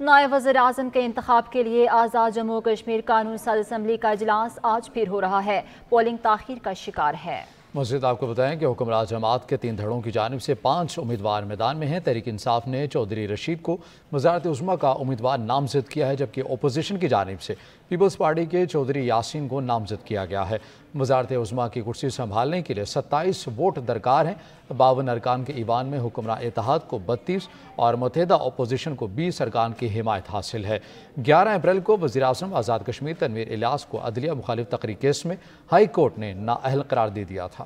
नायब वजर अजम के इंतब के लिए आज़ाद जम्मू कश्मीर कानून सद असम्बली का अजलास आज फिर हो रहा है पोलिंग ताखिर का शिकार है मजीद आपको बताएं कि हुक्मरान जमात के तीन धड़ों की जानब से पाँच उम्मीदवार मैदान में हैं तहरीक इंसाफ ने चौधरी रशीद को वजारत उजमा का उम्मीदवार नामजद किया है जबकि अपोजिशन की जानब से पीपल्स पार्टी के चौधरी यासीन को नामजद किया गया है वजारत उजमा की कुर्सी संभालने के लिए सत्ताईस वोट दरकार हैं बावन अरकान के ईवान में हुक्मरान इतिहाद को बत्तीस और मतहदा अपोजिशन को बीस अरकान की हिमायत हासिल है ग्यारह अप्रैल को वजी अजम आज़ाद कश्मीर तनवीर इलियास को अदलिया मुखालिफ तकरी केस में हाई कोर्ट ने नाअहल करार दे दिया था